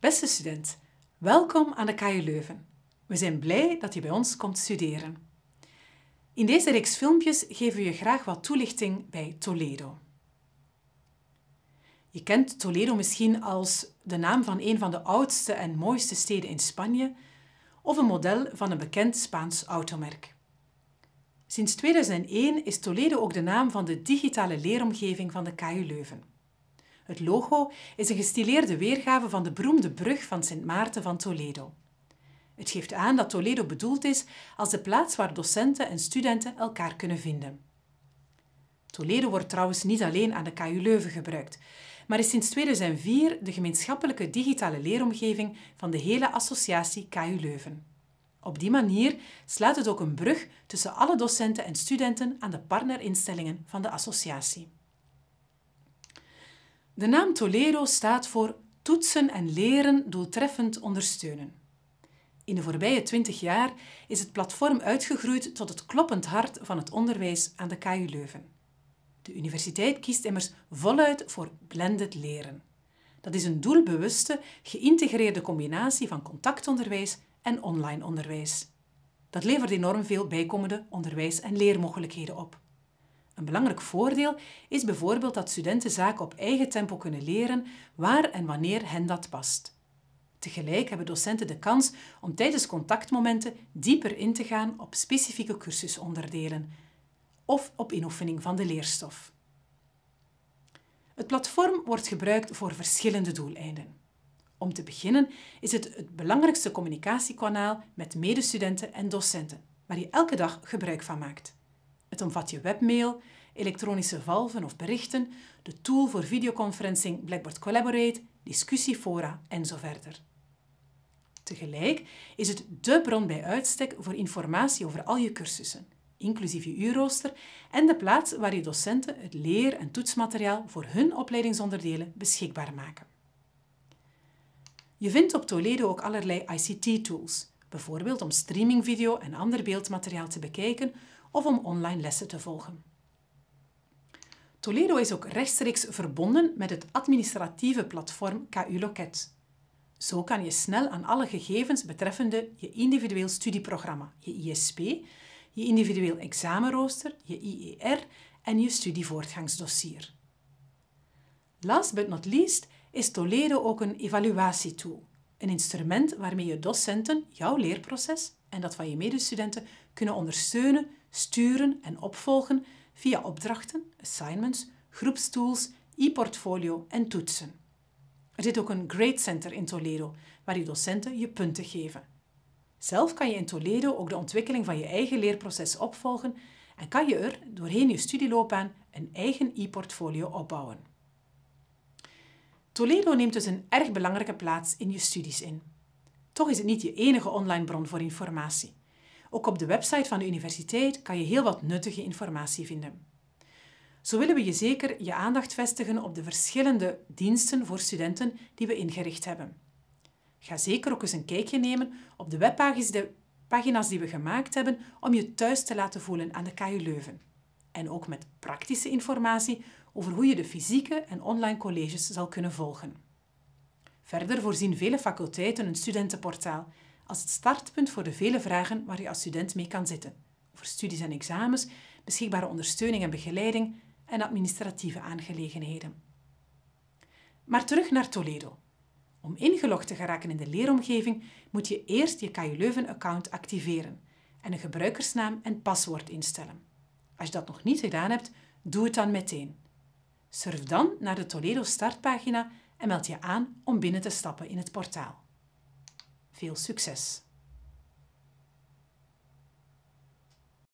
Beste student, welkom aan de KU Leuven. We zijn blij dat je bij ons komt studeren. In deze reeks filmpjes geven we je graag wat toelichting bij Toledo. Je kent Toledo misschien als de naam van een van de oudste en mooiste steden in Spanje of een model van een bekend Spaans automerk. Sinds 2001 is Toledo ook de naam van de digitale leeromgeving van de KU Leuven. Het logo is een gestileerde weergave van de beroemde brug van Sint Maarten van Toledo. Het geeft aan dat Toledo bedoeld is als de plaats waar docenten en studenten elkaar kunnen vinden. Toledo wordt trouwens niet alleen aan de KU Leuven gebruikt, maar is sinds 2004 de gemeenschappelijke digitale leeromgeving van de hele associatie KU Leuven. Op die manier slaat het ook een brug tussen alle docenten en studenten aan de partnerinstellingen van de associatie. De naam Toledo staat voor toetsen en leren doeltreffend ondersteunen. In de voorbije twintig jaar is het platform uitgegroeid tot het kloppend hart van het onderwijs aan de KU Leuven. De universiteit kiest immers voluit voor blended leren. Dat is een doelbewuste, geïntegreerde combinatie van contactonderwijs en online onderwijs. Dat levert enorm veel bijkomende onderwijs- en leermogelijkheden op. Een belangrijk voordeel is bijvoorbeeld dat studenten zaken op eigen tempo kunnen leren waar en wanneer hen dat past. Tegelijk hebben docenten de kans om tijdens contactmomenten dieper in te gaan op specifieke cursusonderdelen of op inoefening van de leerstof. Het platform wordt gebruikt voor verschillende doeleinden. Om te beginnen is het het belangrijkste communicatiekanaal met medestudenten en docenten, waar je elke dag gebruik van maakt. Het omvat je webmail, elektronische valven of berichten, de tool voor videoconferencing Blackboard Collaborate, discussiefora en zo verder. Tegelijk is het dé bron bij uitstek voor informatie over al je cursussen, inclusief je uurrooster en de plaats waar je docenten het leer- en toetsmateriaal voor hun opleidingsonderdelen beschikbaar maken. Je vindt op Toledo ook allerlei ICT-tools, bijvoorbeeld om streamingvideo en ander beeldmateriaal te bekijken of om online lessen te volgen. Toledo is ook rechtstreeks verbonden met het administratieve platform KU Loket. Zo kan je snel aan alle gegevens betreffende je individueel studieprogramma, je ISP, je individueel examenrooster, je IER en je studievoortgangsdossier. Last but not least is Toledo ook een evaluatietool een instrument waarmee je docenten jouw leerproces en dat van je medestudenten kunnen ondersteunen, sturen en opvolgen via opdrachten, assignments, groepstools, e-portfolio en toetsen. Er zit ook een Grade Center in Toledo, waar je docenten je punten geven. Zelf kan je in Toledo ook de ontwikkeling van je eigen leerproces opvolgen en kan je er doorheen je studieloopbaan een eigen e-portfolio opbouwen. Toledo neemt dus een erg belangrijke plaats in je studies in. Toch is het niet je enige online bron voor informatie. Ook op de website van de universiteit kan je heel wat nuttige informatie vinden. Zo willen we je zeker je aandacht vestigen op de verschillende diensten voor studenten die we ingericht hebben. Ga zeker ook eens een kijkje nemen op de webpagina's die we gemaakt hebben om je thuis te laten voelen aan de KU Leuven en ook met praktische informatie over hoe je de fysieke en online colleges zal kunnen volgen. Verder voorzien vele faculteiten een studentenportaal als het startpunt voor de vele vragen waar je als student mee kan zitten. Over studies en examens, beschikbare ondersteuning en begeleiding en administratieve aangelegenheden. Maar terug naar Toledo. Om ingelogd te geraken in de leeromgeving moet je eerst je KU Leuven-account activeren en een gebruikersnaam en paswoord instellen. Als je dat nog niet gedaan hebt, doe het dan meteen. Surf dan naar de Toledo startpagina en meld je aan om binnen te stappen in het portaal. Veel succes!